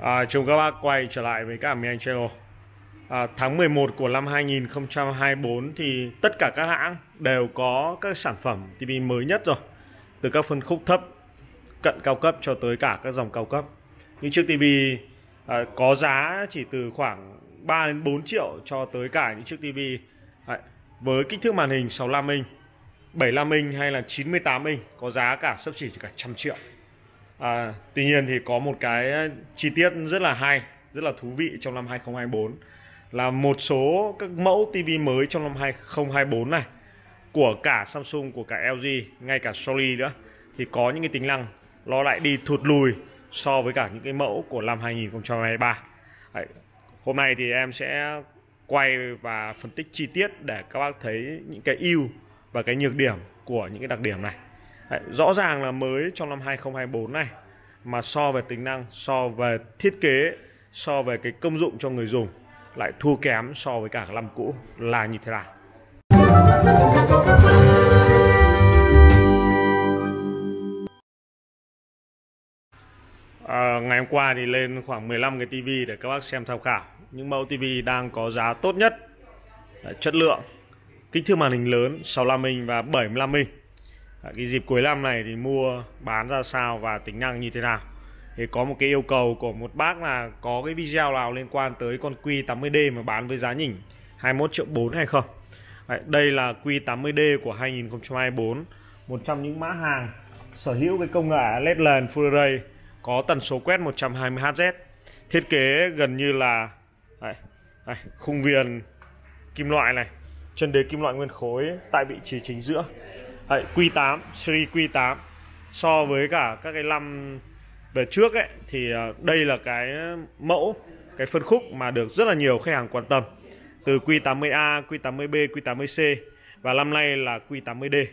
À, chào các bác quay trở lại với cả mình anh Treo à, Tháng 11 của năm 2024 thì tất cả các hãng đều có các sản phẩm TV mới nhất rồi Từ các phân khúc thấp, cận cao cấp cho tới cả các dòng cao cấp Những chiếc TV à, có giá chỉ từ khoảng 3 đến 4 triệu cho tới cả những chiếc TV à, Với kích thước màn hình 65 inch, 75 inch hay là 98 inch có giá cả sấp chỉ cả trăm triệu à, tuy nhiên thì có một cái ờ, chi tiết rất là hay rất là thú vị trong năm 2024 là một số các mẫu TV mới trong năm 2024 này của cả Samsung của cả LG ngay cả Sony nữa thì có những cái tính năng nó lại đi thụt lùi so với cả những cái mẫu của năm 2023 Đấy. hôm nay thì em sẽ quay và phân tích chi tiết để các bác thấy những cái ưu và cái nhược điểm của những cái đặc điểm này Đấy, rõ ràng là mới trong năm 2024 này mà so về tính năng, so về thiết kế, so về cái công dụng cho người dùng lại thua kém so với cả năm cũ là như thế nào. À, ngày hôm qua thì lên khoảng 15 cái tivi để các bác xem tham khảo. Những mẫu tivi đang có giá tốt nhất, à, chất lượng, kích thước màn hình lớn 65 inch và 75 inch À, cái dịp cuối năm này thì mua bán ra sao và tính năng như thế nào thì có một cái yêu cầu của một bác là có cái video nào liên quan tới con Q80D mà bán với giá nhỉnh 21 triệu 4 hay không Đấy, đây là Q80D của 2024 một trong những mã hàng sở hữu cái công nghệ LED lền Full Array có tần số quét 120Hz thiết kế gần như là đây, đây, khung viền kim loại này chân đế kim loại nguyên khối tại vị trí chính giữa Đấy, Q8 series Q8 so với cả các cái năm về trước ấy thì ờ, đây là cái mẫu cái phân khúc mà được rất là nhiều khách hàng quan tâm từ Q80A, Q80B, Q80C và năm nay là Q80D.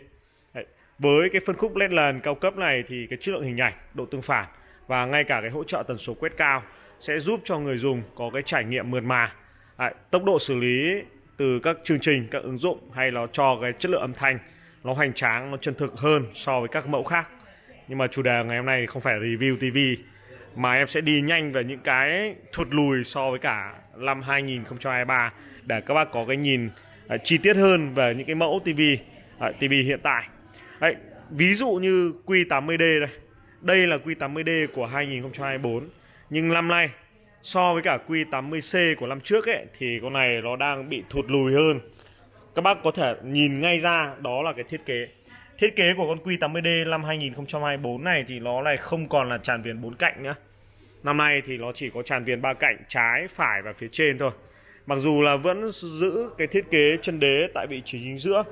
Đấy, với cái phân khúc led lần cao cấp này thì cái chất lượng hình ảnh, độ tương phản và ngay cả cái hỗ trợ tần số quét cao sẽ giúp cho người dùng có cái trải nghiệm mượt mà. Đấy, tốc độ xử lý từ các chương trình, các ứng dụng hay là cho cái chất lượng âm thanh nó hoành tráng nó chân thực hơn so với các mẫu khác nhưng mà chủ đề ngày hôm nay không phải review TV mà em sẽ đi nhanh về những cái thụt lùi so với cả năm 2023 để các bác có cái nhìn uh, chi tiết hơn về những cái mẫu TV uh, à, TV hiện tại Đấy, ví dụ như Q80D đây đây là Q80D của 2024 nhưng năm nay so với cả Q80C của năm trước ấy thì con này nó đang bị thụt lùi hơn các bác có thể nhìn ngay ra đó là cái thiết kế thiết kế của con Q80D năm 2024 này thì nó lại không còn là tràn viền bốn cạnh nữa năm nay thì nó chỉ có tràn viền ba cạnh trái phải và phía trên thôi mặc dù là vẫn giữ cái thiết kế chân đế tại vị trí chính giữa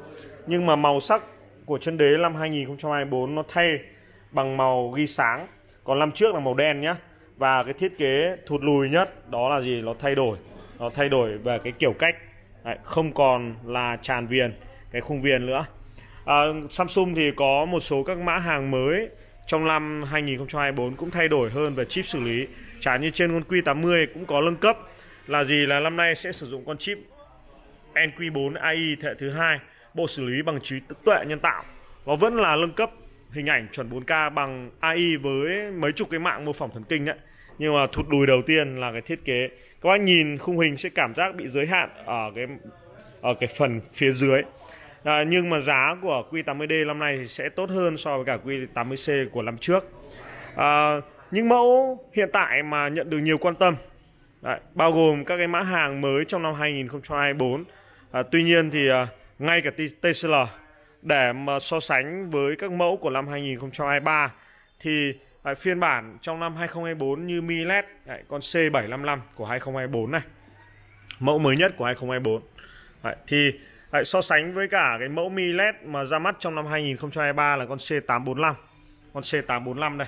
nhưng mà màu sắc của chân đế năm 2024 nó thay bằng màu ghi sáng còn năm trước là màu đen nhá và cái thiết kế thụt lùi nhất đó là gì nó thay đổi nó thay đổi về cái kiểu cách Đấy, không còn là tràn viền cái khung viền nữa à, Samsung thì có một số các mã hàng mới trong năm 2024 cũng thay đổi hơn về chip xử lý chả như trên con Q80 cũng có nâng cấp là gì là năm nay sẽ sử dụng con chip NQ4 AI thế hệ thứ hai bộ xử lý bằng trí tuệ nhân tạo Nó vẫn là nâng cấp hình ảnh chuẩn 4K bằng AI với mấy chục cái mạng mô phỏng thần kinh đấy nhưng mà thụt đùi đầu tiên là cái thiết kế các bác nhìn khung hình sẽ cảm giác bị giới hạn ở cái ở cái phần phía dưới à, nhưng mà giá của Q80D năm nay thì sẽ tốt hơn so với cả Q80C của năm trước à, những mẫu hiện tại mà nhận được nhiều quan tâm Đấy, bao gồm các cái mã hàng mới trong năm 2024 à, tuy nhiên thì à, ngay cả TCL để mà so sánh với các mẫu của năm 2023 thì à, phiên bản trong năm 2024 như Mi LED đấy, con C755 của 2024 này mẫu mới nhất của 2024 đấy, thì đấy, so sánh với cả cái mẫu Mi LED mà ra mắt trong năm 2023 là con C845 con C845 đây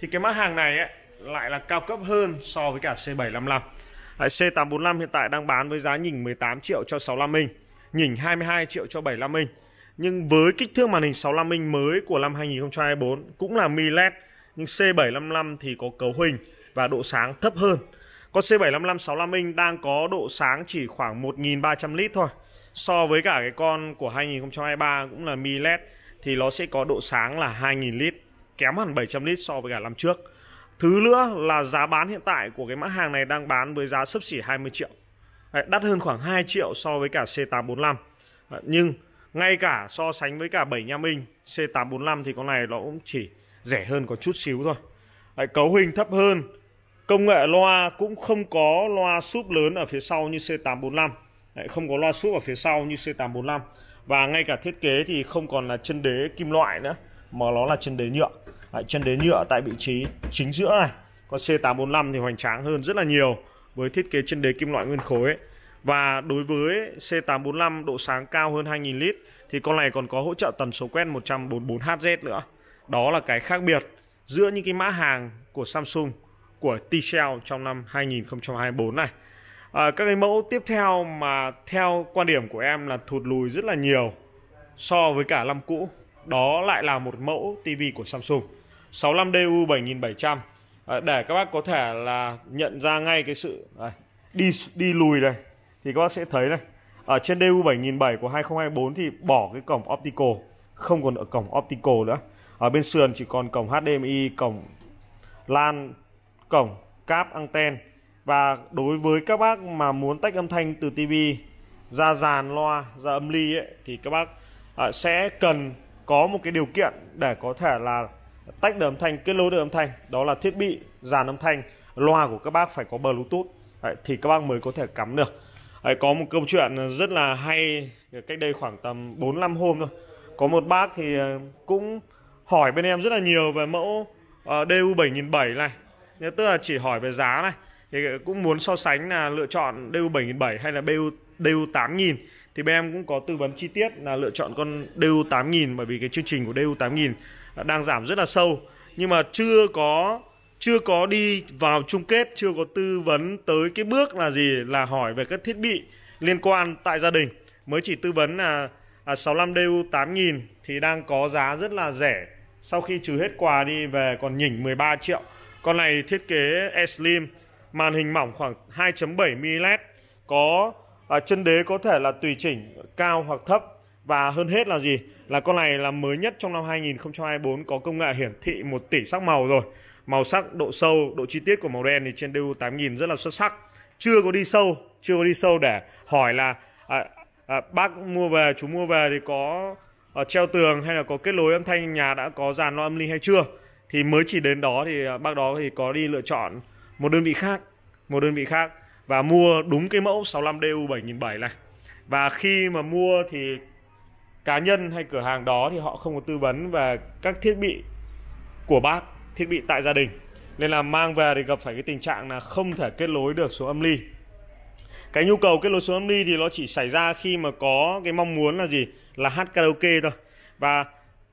thì cái mã hàng này ấy, lại là cao cấp hơn so với cả C755 đấy, C845 hiện tại đang bán với giá nhỉnh 18 triệu cho 65 inch nhỉnh 22 triệu cho 75 inch nhưng với kích thước màn hình 65 inch mới của năm 2024 cũng là Mi LED nhưng C755 thì có cấu hình và độ sáng thấp hơn. Con C755 65 inch đang có độ sáng chỉ khoảng 1.300 lít thôi. So với cả cái con của 2023 cũng là mi LED thì nó sẽ có độ sáng là 2.000 lít, kém hẳn 700 lít so với cả năm trước. Thứ nữa là giá bán hiện tại của cái mã hàng này đang bán với giá sấp xỉ 20 triệu. đắt hơn khoảng 2 triệu so với cả C845. Nhưng ngay cả so sánh với cả 75 inch C845 thì con này nó cũng chỉ rẻ hơn có chút xíu thôi Đấy, cấu hình thấp hơn công nghệ loa cũng không có loa súp lớn ở phía sau như C845 Đấy, không có loa súp ở phía sau như C845 và ngay cả thiết kế thì không còn là chân đế kim loại nữa mà nó là chân đế nhựa Đấy, chân đế nhựa tại vị trí chính giữa này còn C845 thì hoành tráng hơn rất là nhiều với thiết kế chân đế kim loại nguyên khối ấy. Và đối với C845 độ sáng cao hơn 2000 lít thì con này còn có hỗ trợ tần số quét 144Hz nữa. Đó là cái khác biệt giữa những cái mã hàng của Samsung của tcl trong năm 2024 này. À, các cái mẫu tiếp theo mà theo quan điểm của em là thụt lùi rất là nhiều so với cả năm cũ. Đó lại là một mẫu TV của Samsung 65DU 7700. À, để các bác có thể là nhận ra ngay cái sự à, đi đi lùi này thì các bác sẽ thấy này. Ở trên DU 7007 của 2024 thì bỏ cái cổng optical, không còn ở cổng optical nữa ở bên sườn chỉ còn cổng HDMI cổng LAN cổng cáp anten và đối với các bác mà muốn tách âm thanh từ TV ra dàn loa ra âm ly ấy, thì các bác à, sẽ cần có một cái điều kiện để có thể là tách được âm thanh kết nối được âm thanh đó là thiết bị dàn âm thanh loa của các bác phải có bluetooth Đấy, thì các bác mới có thể cắm được Đấy, có một câu chuyện rất là hay cách đây khoảng tầm 4 năm hôm thôi có một bác thì à, cũng hỏi bên em rất là nhiều về mẫu uh, DU 7007 này Nếu tức là chỉ hỏi về giá này thì cũng muốn so sánh là lựa chọn DU 7007 hay là BU DU 8000 thì bên em cũng có tư vấn chi tiết là lựa chọn con DU 8000 bởi vì cái chương trình của DU 8000 ờ, đang giảm rất là sâu nhưng mà chưa có chưa có đi vào chung kết chưa có tư vấn tới cái bước là gì là hỏi về các thiết bị liên quan tại gia đình mới chỉ tư vấn là 65 DU 8000 thì đang có giá rất là rẻ sau khi trừ hết quà đi về còn nhỉnh 13 triệu con này thiết kế e slim màn hình mỏng khoảng 2.7 mm có à, chân đế có thể là tùy chỉnh cao hoặc thấp và hơn hết là gì là con này là mới nhất trong năm 2024 có công nghệ hiển thị một tỷ sắc màu rồi màu sắc độ sâu độ chi tiết của màu đen thì trên DU 8000 rất là xuất sắc chưa có đi sâu chưa có đi sâu để hỏi là à, à, bác mua về chú mua về thì có uh, treo tường hay là có kết nối âm thanh nhà đã có dàn loa âm ly hay chưa thì mới chỉ đến đó thì ờ, bác đó thì có đi lựa chọn một đơn vị khác một đơn vị khác và mua đúng cái mẫu 65DU 7007 này và khi mà mua thì cá nhân hay cửa hàng đó thì họ không có tư vấn về các thiết bị của bác thiết bị tại gia đình nên là mang về thì gặp phải cái tình trạng là không thể kết nối được số âm ly cái nhu cầu kết nối số âm ly thì nó chỉ xảy ra khi mà có cái mong muốn là gì là hát karaoke thôi và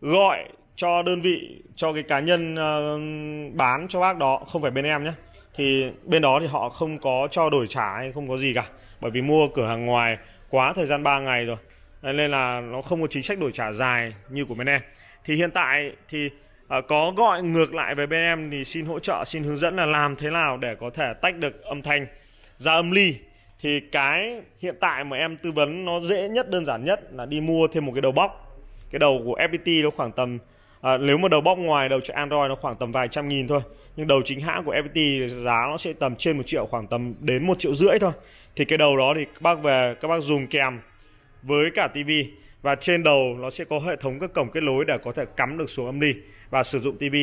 gọi cho đơn vị cho cái cá nhân uh, bán cho bác đó không phải bên em nhé thì bên đó thì họ không có cho đổi trả hay không có gì cả bởi vì mua cửa hàng ngoài quá thời gian 3 ngày rồi nên là nó không có chính sách đổi trả dài như của bên em thì hiện tại thì uh, có gọi ngược lại về bên em thì xin hỗ trợ xin hướng dẫn là làm thế nào để có thể tách được âm thanh ra âm ly thì cái hiện tại mà em tư vấn nó dễ nhất đơn giản nhất là đi mua thêm một cái đầu bóc cái đầu của FPT nó khoảng tầm à, nếu mà đầu bóc ngoài đầu cho Android nó khoảng tầm vài trăm nghìn thôi nhưng đầu chính hãng của FPT giá nó sẽ tầm trên một triệu khoảng tầm đến một triệu rưỡi thôi thì cái đầu đó thì các bác về các bác dùng kèm với cả TV và trên đầu nó sẽ có hệ thống các cổng kết nối để có thể cắm được xuống âm đi và sử dụng TV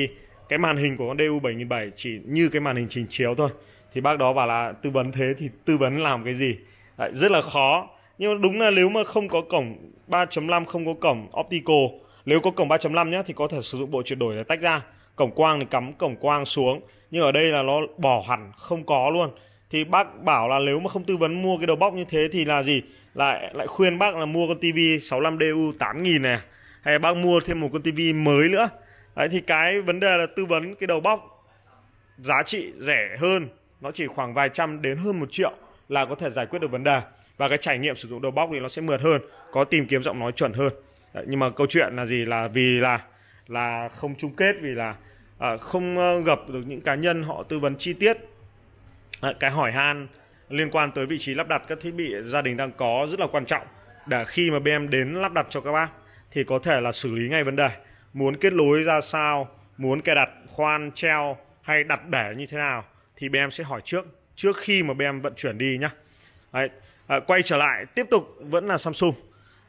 cái màn hình của con DU 7007 chỉ như cái màn hình trình chiếu thôi thì bác đó bảo là tư vấn thế thì tư vấn làm cái gì Đấy, rất là khó nhưng mà đúng là nếu mà không có cổng 3.5 không có cổng optical nếu có cổng 3.5 nhé thì có thể sử dụng bộ chuyển đổi để tách ra cổng quang thì cắm cổng quang xuống nhưng ở đây là nó bỏ hẳn không có luôn thì bác bảo là nếu mà không tư vấn mua cái đầu bóc như thế thì là gì lại lại khuyên bác là mua con tivi 65DU 8000 này hay bác mua thêm một con tivi mới nữa đấy thì cái vấn đề là tư vấn cái đầu bóc giá trị rẻ hơn nó chỉ khoảng vài trăm đến hơn một triệu là có thể giải quyết được vấn đề và cái trải nghiệm sử dụng đầu bóc thì nó sẽ mượt hơn có tìm kiếm giọng nói chuẩn hơn Đấy, nhưng mà câu chuyện là gì là vì là là không chung kết vì là à, không ờ, gặp được những cá nhân họ tư vấn chi tiết à, cái hỏi han liên quan tới vị trí lắp đặt các thiết bị gia đình đang có rất là quan trọng để khi mà bên em đến lắp đặt cho các bác thì có thể là xử lý ngay vấn đề muốn kết nối ra sao muốn cài đặt khoan treo hay đặt bể như thế nào thì bên em sẽ hỏi trước trước khi mà bên em vận chuyển đi nhá Đấy, à, quay trở lại tiếp tục vẫn là Samsung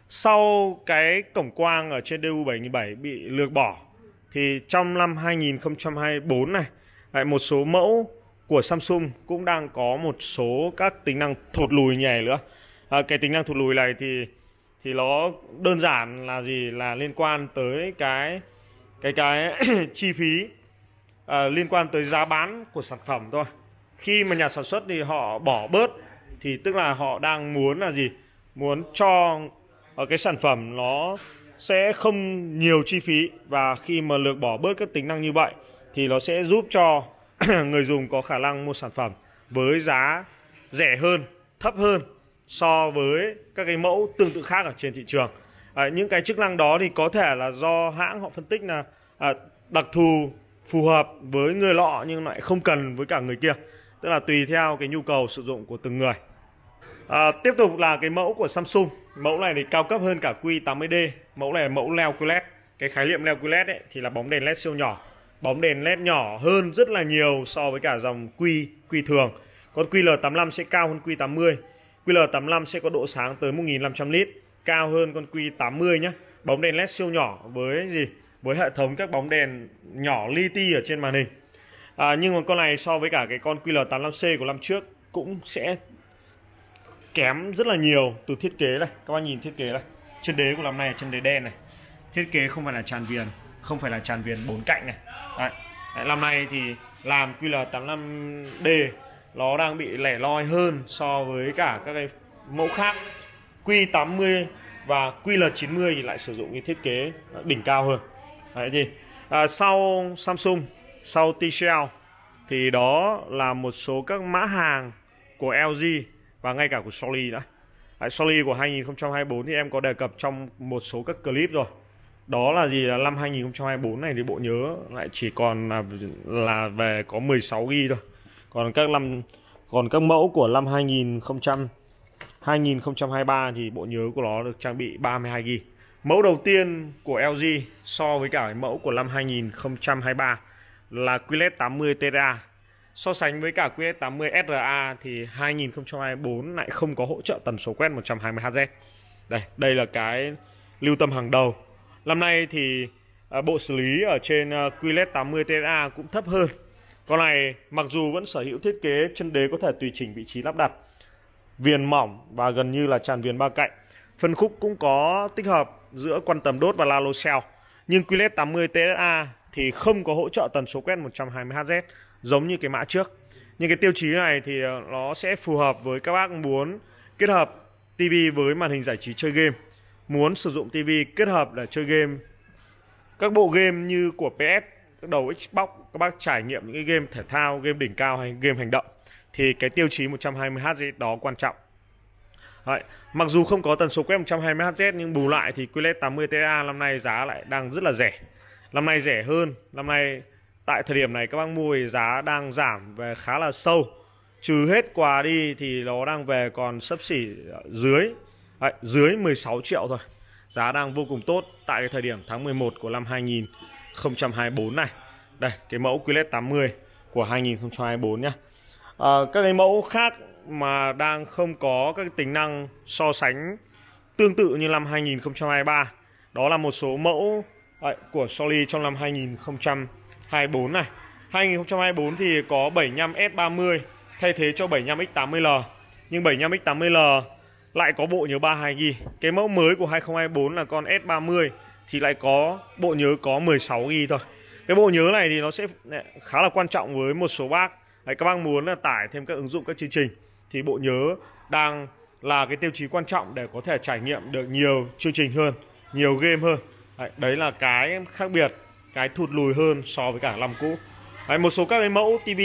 sau cái cổng quang ở trên DU707 bị lược bỏ thì trong năm 2024 này lại một số mẫu của Samsung cũng đang có một số các tính năng thụt lùi nhè nữa à, cái tính năng thụt lùi này thì thì nó đơn giản là gì là liên quan tới cái cái cái chi phí à, liên quan tới giá bán của sản phẩm thôi khi mà nhà sản xuất thì họ bỏ bớt thì tức là họ đang muốn là gì muốn cho ờ, cái sản phẩm nó sẽ không nhiều chi phí và khi mà lược bỏ bớt các tính năng như vậy thì nó sẽ giúp cho người dùng có khả năng mua sản phẩm với giá rẻ hơn thấp hơn so với các cái mẫu tương tự khác ở trên thị trường à, những cái chức năng đó thì có thể là do hãng họ phân tích là à, đặc thù phù hợp với người lọ nhưng lại không cần với cả người kia tức là tùy theo cái nhu cầu sử dụng của từng người à, tiếp tục là cái mẫu của Samsung mẫu này thì cao cấp hơn cả Q80D mẫu này là mẫu leo QLED cái khái niệm leo QLED ấy, thì là bóng đèn led siêu nhỏ bóng đèn led nhỏ hơn rất là nhiều so với cả dòng Q Q thường còn QL85 sẽ cao hơn Q80 QL85 sẽ có độ sáng tới 1.500 lít cao hơn con Q80 nhé bóng đèn led siêu nhỏ với gì với hệ thống các bóng đèn nhỏ li ti ở trên màn hình à, nhưng mà con này so với cả cái con QL85C của năm trước cũng sẽ kém rất là nhiều từ thiết kế này các bạn nhìn thiết kế này chân đế của năm này chân đế đen này thiết kế không phải là tràn viền không phải là tràn viền bốn cạnh này Đấy. Đấy, năm nay thì làm QL85D nó đang bị lẻ loi hơn so với cả các cái mẫu khác Q80 và QL90 thì lại sử dụng cái thiết kế đỉnh cao hơn Đấy thì à, sau Samsung, sau TCL thì đó là một số các mã hàng của LG và ngay cả của Sony đã. Đấy, Sony của 2024 thì em có đề cập trong một số các clip rồi. Đó là gì là năm 2024 này thì bộ nhớ lại chỉ còn là, là về có 16 GB thôi. Còn các năm còn các mẫu của năm 2000 2023 thì bộ nhớ của nó được trang bị 32 GB. Mẫu đầu tiên của LG so với cả mẫu của năm 2023 là QLED 80 TDA. So sánh với cả QLED 80 SRA thì 2024 lại không có hỗ trợ tần số quét 120Hz. Đây, đây là cái lưu tâm hàng đầu. Năm nay thì à, bộ xử lý ở trên QLED 80 TDA cũng thấp hơn. Con này mặc dù vẫn sở hữu thiết kế chân đế có thể tùy chỉnh vị trí lắp đặt, viền mỏng và gần như là tràn viền ba cạnh. Phân khúc cũng có tích hợp giữa quan tầm đốt và la cell nhưng QLED 80 TSA thì không có hỗ trợ tần số quét 120Hz giống như cái mã trước nhưng cái tiêu chí này thì ờ, nó sẽ phù hợp với các bác muốn kết hợp TV với màn hình giải trí chơi game muốn sử dụng TV kết hợp để chơi game các bộ game như của PS các đầu Xbox các bác trải nghiệm những cái game thể thao game đỉnh cao hay game hành động thì cái tiêu chí 120Hz đó quan trọng Đấy. Mặc dù không có tần số quét 120Hz nhưng bù lại thì QLED 80 ta năm nay giá lại đang rất là rẻ. Năm nay rẻ hơn, năm nay tại thời điểm này các bác mua thì giá đang giảm về khá là sâu. Trừ hết quà đi thì nó đang về còn sấp xỉ dưới đấy, dưới 16 triệu thôi, Giá đang vô cùng tốt tại cái thời điểm tháng 11 của năm 2024 này. Đây, cái mẫu QLED 80 của 2024 nhé, À, các cái mẫu khác mà đang không có các tính năng so sánh tương tự như năm 2023 đó là một số mẫu à, của Soli trong năm 2024 này 2024 thì có 75 S30 thay thế cho 75 X80L nhưng 75 X80L lại có bộ nhớ 32GB cái mẫu mới của 2024 là con S30 thì lại có bộ nhớ có 16GB thôi cái bộ nhớ này thì nó sẽ khá là quan trọng với một số bác các bác muốn là tải thêm các ứng dụng các chương trình thì bộ nhớ đang là cái tiêu chí quan trọng để có thể trải nghiệm được nhiều chương trình hơn, nhiều game hơn. Đấy, đấy là cái khác biệt, cái thụt lùi hơn so với cả năm cũ. Đấy, một số các cái mẫu TV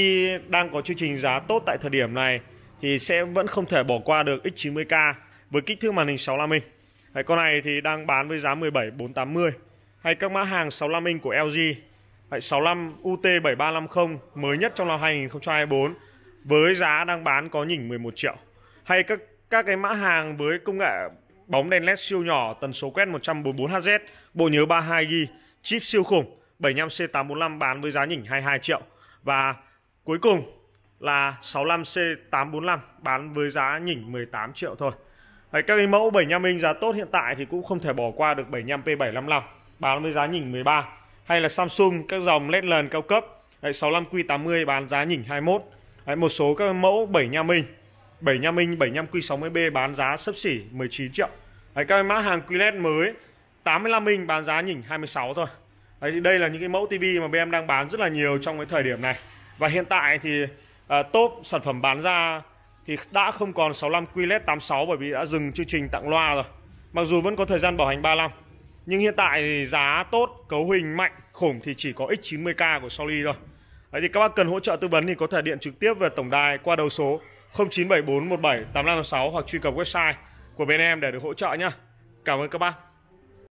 đang có chương trình giá tốt tại thời điểm này thì sẽ vẫn không thể bỏ qua được X90K với kích thước màn hình 65 inch. Đấy, con này thì đang bán với giá 17480 hay các mã hàng 65 inch của LG. Đấy, 65 UT7350 mới nhất trong năm 2024 với giá đang bán có nhỉnh 11 triệu hay các các cái mã hàng với công nghệ bóng đèn led siêu nhỏ tần số quét 144Hz bộ nhớ 32GB chip siêu khủng 75C845 bán với giá nhỉnh 22 triệu và cuối cùng là 65C845 bán với giá nhỉnh 18 triệu thôi Đấy, các cái mẫu 75 inch giá tốt hiện tại thì cũng không thể bỏ qua được 75P755 bán với giá nhỉnh 13 hay là Samsung các dòng led lần cao cấp Đấy, 65Q80 bán giá nhỉnh 21 Đấy, một số các mẫu 7 nhà mình 7 nhà mình 75 Q60B bán giá sấp xỉ 19 triệu Đấy, các mã hàng QLED mới 85 inch bán giá nhỉnh 26 thôi Đấy, thì đây là những cái mẫu TV mà bên em đang bán rất là nhiều trong cái thời điểm này và hiện tại thì à, top sản phẩm bán ra thì đã không còn 65 QLED 86 bởi vì đã dừng chương trình tặng loa rồi mặc dù vẫn có thời gian bảo hành 3 năm nhưng hiện tại thì giá tốt cấu hình mạnh khủng thì chỉ có X90K của Sony thôi Đấy thì các bác cần hỗ trợ tư vấn thì có thể điện trực tiếp về tổng đài qua đầu số 0974178556 hoặc truy cập website của bên em để được hỗ trợ nhá. Cảm ơn các bác.